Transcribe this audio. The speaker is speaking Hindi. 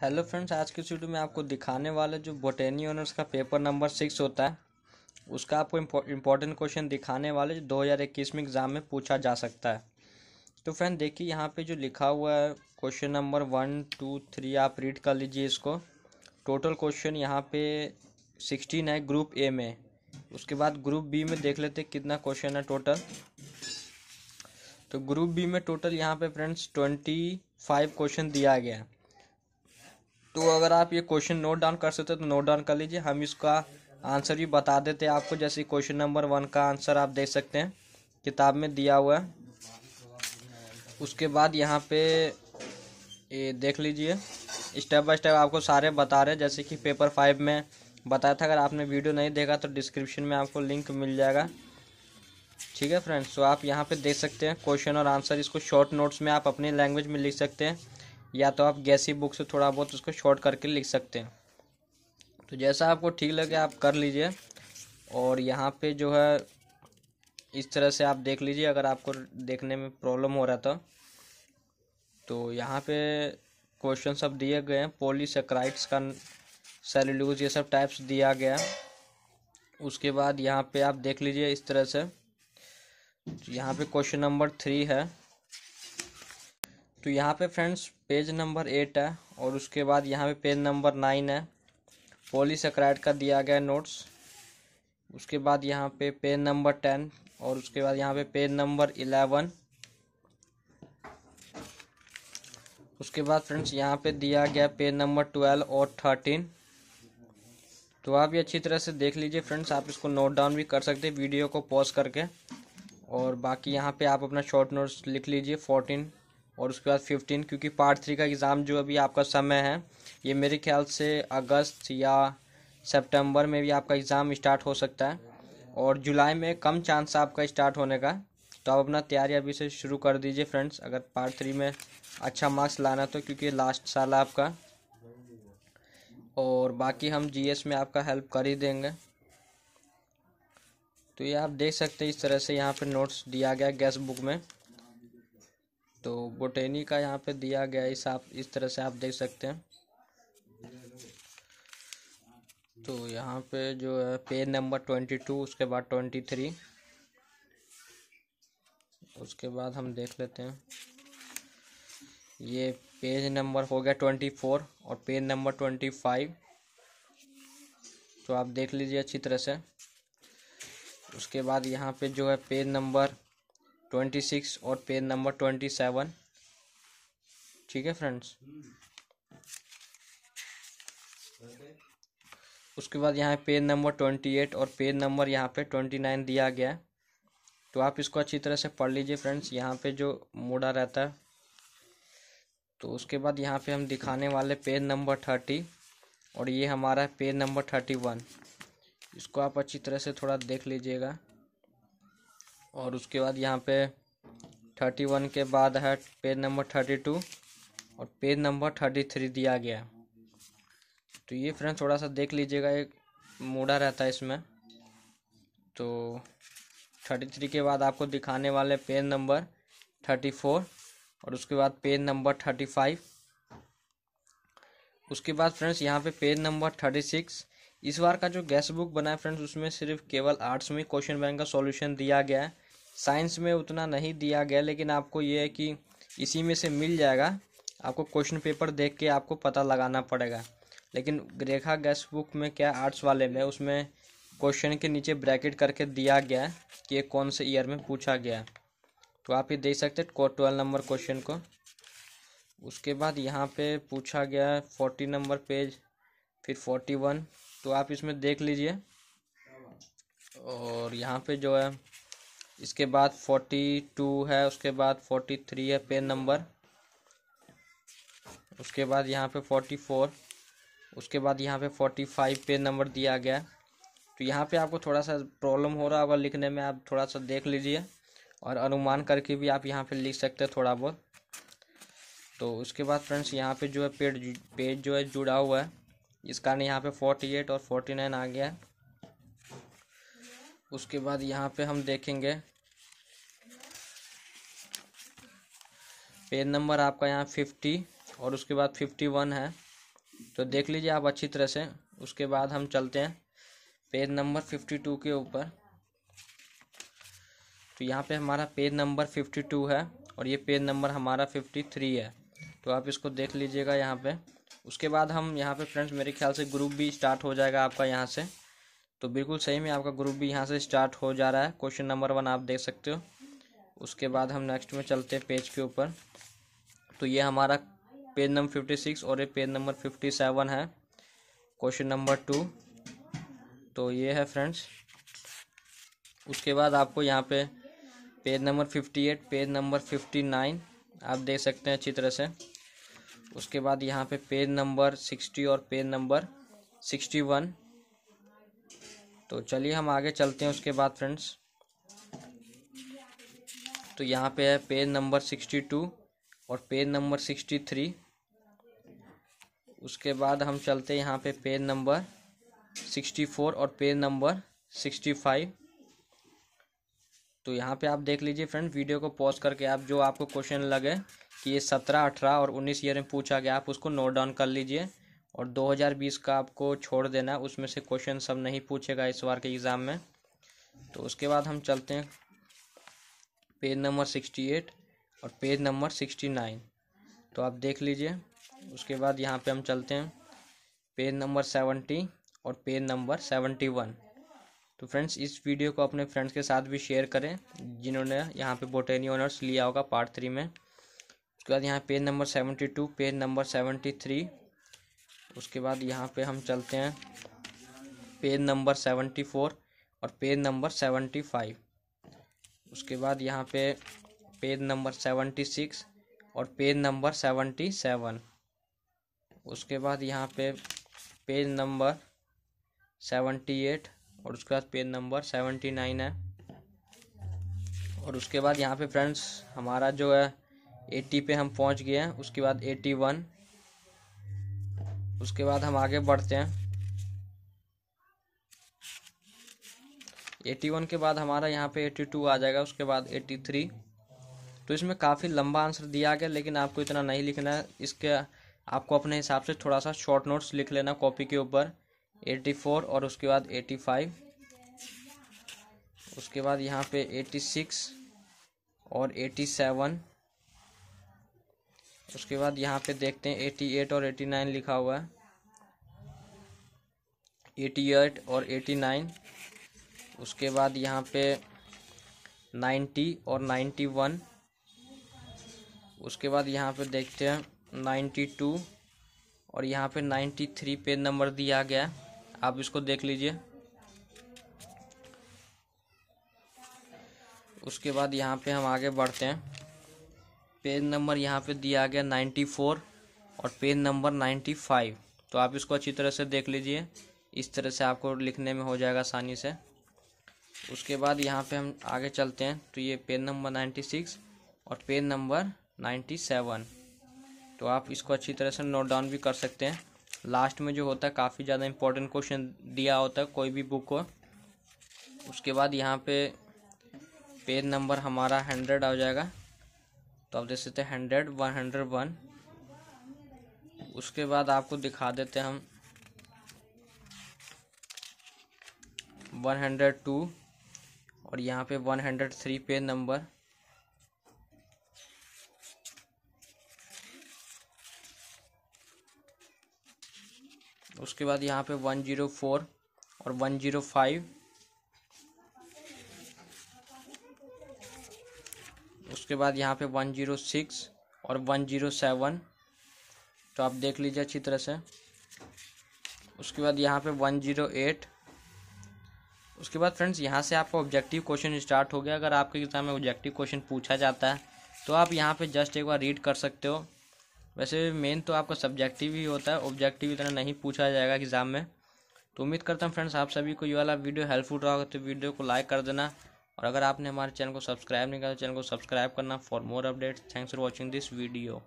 हेलो फ्रेंड्स आज के वीडियो में आपको दिखाने वाला जो बोटेनी ऑनर्स का पेपर नंबर सिक्स होता है उसका आपको इम्पोर्टेंट क्वेश्चन दिखाने वाले जो दो हज़ार इक्कीस में एग्ज़ाम में पूछा जा सकता है तो फ्रेंड देखिए यहाँ पे जो लिखा हुआ है question number one two three आप रीड कर लीजिए इसको टोटल क्वेश्चन यहाँ पे सिक्सटीन है ग्रुप ए में उसके बाद ग्रुप बी में देख लेते कितना क्वेश्चन है टोटल तो ग्रुप बी में टोटल यहाँ पर फ्रेंड्स ट्वेंटी फाइव क्वेश्चन दिया गया है तो अगर आप ये क्वेश्चन नोट डाउन कर सकते हो तो नोट डाउन कर लीजिए हम इसका आंसर भी बता देते हैं आपको जैसे क्वेश्चन नंबर वन का आंसर आप देख सकते हैं किताब में दिया हुआ है उसके बाद यहाँ पे ये देख लीजिए स्टेप बाय स्टेप आपको सारे बता रहे हैं जैसे कि पेपर फाइव में बताया था अगर आपने वीडियो नहीं देखा तो डिस्क्रिप्शन में आपको लिंक मिल जाएगा ठीक है फ्रेंड्स तो आप यहाँ पे देख सकते हैं क्वेश्चन और आंसर इसको शॉर्ट नोट्स में आप अपनी लैंग्वेज में लिख सकते हैं या तो आप गैसी बुक से थोड़ा बहुत उसको शॉर्ट करके लिख सकते हैं तो जैसा आपको ठीक लगे आप कर लीजिए और यहाँ पे जो है इस तरह से आप देख लीजिए अगर आपको देखने में प्रॉब्लम हो रहा था तो यहाँ पे क्वेश्चन सब दिए गए हैं पोलीसेक्राइड्स का सेल्यूज ये सब टाइप्स दिया गया उसके बाद यहाँ पे आप देख लीजिए इस तरह से यहाँ पे क्वेश्चन नंबर थ्री है तो यहाँ पे फ्रेंड्स पेज नंबर एट है और उसके बाद यहाँ पे पेज नंबर नाइन है अक्राइड का दिया गया नोट्स उसके बाद यहाँ पे पेज नंबर टेन और उसके बाद यहाँ पे पेज नंबर इलेवन उसके बाद फ्रेंड्स यहाँ पे दिया गया पेज नंबर ट्वेल्व और थर्टीन तो आप ये अच्छी तरह से देख लीजिए फ्रेंड्स आप इसको नोट डाउन भी कर सकते हैं वीडियो को पॉज करके और बाकी यहाँ पे आप अपना शॉर्ट नोट्स लिख लीजिए फोर्टीन और उसके बाद फिफ्टीन क्योंकि पार्ट थ्री का एग्ज़ाम जो अभी आपका समय है ये मेरे ख्याल से अगस्त या सितंबर में भी आपका एग्ज़ाम स्टार्ट हो सकता है और जुलाई में कम चांस आपका स्टार्ट होने का तो आप अपना तैयारी अभी से शुरू कर दीजिए फ्रेंड्स अगर पार्ट थ्री में अच्छा मार्क्स लाना तो क्योंकि लास्ट साल आपका और बाकी हम जीएस में आपका हेल्प कर ही देंगे तो ये आप देख सकते हैं इस तरह से यहाँ पर नोट्स दिया गया गैस बुक में तो बोटेनी का यहाँ पे दिया गया इस आप इस तरह से आप देख सकते हैं तो यहाँ पे जो है पेज नंबर ट्वेंटी टू उसके बाद ट्वेंटी थ्री उसके बाद हम देख लेते हैं ये पेज नंबर हो गया ट्वेंटी फोर और पेज नंबर ट्वेंटी फाइव तो आप देख लीजिए अच्छी तरह से उसके बाद यहाँ पे जो है पेज नंबर ट्वेंटी सिक्स और पेज नंबर ट्वेंटी सेवन ठीक है फ्रेंड्स उसके बाद यहाँ पेज नंबर ट्वेंटी एट और पेज नंबर यहाँ पे ट्वेंटी नाइन दिया गया है तो आप इसको अच्छी तरह से पढ़ लीजिए फ्रेंड्स यहाँ पे जो मोड़ा रहता है तो उसके बाद यहाँ पे हम दिखाने वाले पेज नंबर थर्टी और ये हमारा पेज नंबर थर्टी वन इसको आप अच्छी तरह से थोड़ा देख लीजिएगा और उसके बाद यहाँ पे थर्टी वन के बाद है पेज नंबर थर्टी टू और पेज नंबर थर्टी थ्री दिया गया तो ये फ्रेंड्स थोड़ा सा देख लीजिएगा एक मोड़ा रहता है इसमें तो थर्टी थ्री के बाद आपको दिखाने वाले पेज नंबर थर्टी फोर और उसके बाद पेज नंबर थर्टी फाइव उसके बाद फ्रेंड्स यहाँ पे पेज नंबर थर्टी सिक्स इस बार का जो गैस बुक बना है फ्रेंड्स उसमें सिर्फ केवल आर्ट्स में क्वेश्चन बैंक का सॉल्यूशन दिया गया है साइंस में उतना नहीं दिया गया लेकिन आपको ये है कि इसी में से मिल जाएगा आपको क्वेश्चन पेपर देख के आपको पता लगाना पड़ेगा लेकिन रेखा गैस बुक में क्या आर्ट्स वाले में उसमें क्वेश्चन के नीचे ब्रैकेट करके दिया गया है कि ये कौन से ईयर में पूछा गया है तो आप ये देख सकते हैं ट्वेल्व नंबर क्वेश्चन को उसके बाद यहाँ पे पूछा गया है फोर्टी नंबर पेज फिर फोर्टी वन तो आप इसमें देख लीजिए और यहाँ पे जो है इसके बाद फोर्टी टू है उसके बाद फोर्टी थ्री है पेन नंबर उसके बाद यहाँ पे फोर्टी फोर उसके बाद यहाँ पे फोर्टी फाइव पेन नंबर दिया गया तो यहाँ पे आपको थोड़ा सा प्रॉब्लम हो रहा होगा लिखने में आप थोड़ा सा देख लीजिए और अनुमान करके भी आप यहाँ पे लिख सकते हैं थोड़ा बहुत तो उसके बाद फ्रेंड्स यहाँ पे जो है पेड पेज जो है जुड़ा हुआ है इस कारण यहाँ पे फोर्टी एट और फोर्टी नाइन आ गया है उसके बाद यहाँ पे हम देखेंगे पेज नंबर आपका यहाँ फिफ्टी और उसके बाद फिफ्टी वन है तो देख लीजिए आप अच्छी तरह से उसके बाद हम चलते हैं पेज नंबर फिफ्टी टू के ऊपर तो यहाँ पे हमारा पेज नंबर फिफ्टी टू है और ये पेज नंबर हमारा फिफ्टी थ्री है तो आप इसको देख लीजिएगा यहाँ पे उसके बाद हम यहाँ पे फ्रेंड्स मेरे ख्याल से ग्रुप भी स्टार्ट हो जाएगा आपका यहाँ से तो बिल्कुल सही में आपका ग्रुप भी यहाँ से स्टार्ट हो जा रहा है क्वेश्चन नंबर वन आप देख सकते हो उसके बाद हम नेक्स्ट में चलते हैं पेज के ऊपर तो ये हमारा पेज नंबर फिफ्टी सिक्स और ये पेज नंबर फिफ्टी सेवन है क्वेश्चन नंबर टू तो ये है फ्रेंड्स उसके बाद आपको यहाँ पे page number fifty eight page number fifty nine आप देख सकते हैं अच्छी तरह से उसके बाद यहाँ पे पेज नंबर सिक्सटी और पेज नंबर सिक्सटी वन तो चलिए हम आगे चलते हैं उसके बाद फ्रेंड्स तो यहाँ पे है पेज नंबर सिक्सटी टू और पेज नंबर सिक्सटी थ्री उसके बाद हम चलते हैं यहाँ पे पेज नंबर सिक्सटी फोर और पेज नंबर सिक्सटी फाइव तो यहाँ पे आप देख लीजिए फ्रेंड वीडियो को पॉज करके आप जो आपको क्वेश्चन लगे कि ये सत्रह अठारह और उन्नीस ईयर में पूछा गया आप उसको नोट डाउन कर लीजिए और 2020 का आपको छोड़ देना उसमें से क्वेश्चन सब नहीं पूछेगा इस बार के एग्ज़ाम में तो उसके बाद हम चलते हैं पेज नंबर सिक्सटी एट और पेज नंबर सिक्सटी नाइन तो आप देख लीजिए उसके बाद यहाँ पे हम चलते हैं पेज नंबर सेवेंटी और पेज नंबर सेवेंटी वन तो फ्रेंड्स इस वीडियो को अपने फ्रेंड्स के साथ भी शेयर करें जिन्होंने यहाँ पे बोटेनी ऑनर्स लिया होगा पार्ट थ्री में उसके बाद यहाँ page number seventy two page number seventy three उसके बाद यहाँ पे हम चलते हैं पेज नंबर सेवेंटी फोर और पेज नंबर सेवेंटी फाइव उसके बाद यहाँ पे पेज नंबर सेवेंटी सिक्स और पेज नंबर सेवेंटी सेवन उसके बाद यहाँ पे पेज नंबर सेवेंटी एट और उसके बाद पेज नंबर सेवेंटी नाइन है और उसके बाद यहाँ पे फ्रेंड्स हमारा जो है एटी पे हम पहुँच गए हैं उसके बाद एटी वन उसके बाद हम आगे बढ़ते हैं एटी वन के बाद हमारा यहाँ पे एटी टू आ जाएगा उसके बाद एटी थ्री तो इसमें काफ़ी लंबा आंसर दिया गया लेकिन आपको इतना नहीं लिखना है इसके आपको अपने हिसाब से थोड़ा सा शॉर्ट नोट्स लिख लेना कॉपी के ऊपर एटी फोर और उसके बाद एटी फाइव उसके बाद यहाँ पे एटी सिक्स और एटी सेवन उसके बाद यहाँ पे देखते हैं एटी एट और एटी नाइन लिखा हुआ है एटी एट और एटी नाइन उसके बाद यहाँ पे नाइन्टी और नाइन्टी वन उसके बाद यहाँ पे देखते हैं नाइन्टी टू और यहाँ पे नाइन्टी थ्री पे नंबर दिया गया आप इसको देख लीजिए उसके बाद यहाँ पे हम आगे बढ़ते हैं पेज नंबर यहाँ पे दिया गया 94 और पेज नंबर 95 तो आप इसको अच्छी तरह से देख लीजिए इस तरह से आपको लिखने में हो जाएगा आसानी से उसके बाद यहाँ पे हम आगे चलते हैं तो ये पेज नंबर 96 और पेज नंबर 97 तो आप इसको अच्छी तरह से नोट डाउन भी कर सकते हैं लास्ट में जो होता है काफ़ी ज़्यादा इम्पोर्टेंट क्वेश्चन दिया होता है कोई भी बुक को उसके बाद यहाँ पे पेज नंबर हमारा हंड्रेड आ जाएगा तो आप देख सकते हैं हंड्रेड वन हंड्रेड वन उसके बाद आपको दिखा देते हम वन हंड्रेड टू और यहाँ पे one hundred three page number उसके बाद यहाँ पे वन जीरो फोर और वन जीरो फाइव उसके बाद यहाँ पे वन जीरो सिक्स और वन जीरो सेवन तो आप देख लीजिए अच्छी तरह से उसके बाद यहाँ पे वन जीरो एट उसके बाद फ्रेंड्स यहाँ से आपका ऑब्जेक्टिव क्वेश्चन स्टार्ट हो गया अगर आपके एग्ज़ाम में ऑब्जेक्टिव क्वेश्चन पूछा जाता है तो आप यहाँ पे जस्ट एक बार रीड कर सकते हो वैसे मेन तो आपका सब्जेक्टिव ही होता है ऑब्जेक्टिव इतना नहीं पूछा जाएगा एग्ज़ाम में तो उम्मीद करता हूँ फ्रेंड्स आप सभी को ये वाला वीडियो हेल्पफुल रहा होगा तो वीडियो को लाइक कर देना और अगर आपने हमारे चैनल को सब्सक्राइब नहीं किया तो चैनल को सब्सक्राइब करना for more updates thanks for watching this video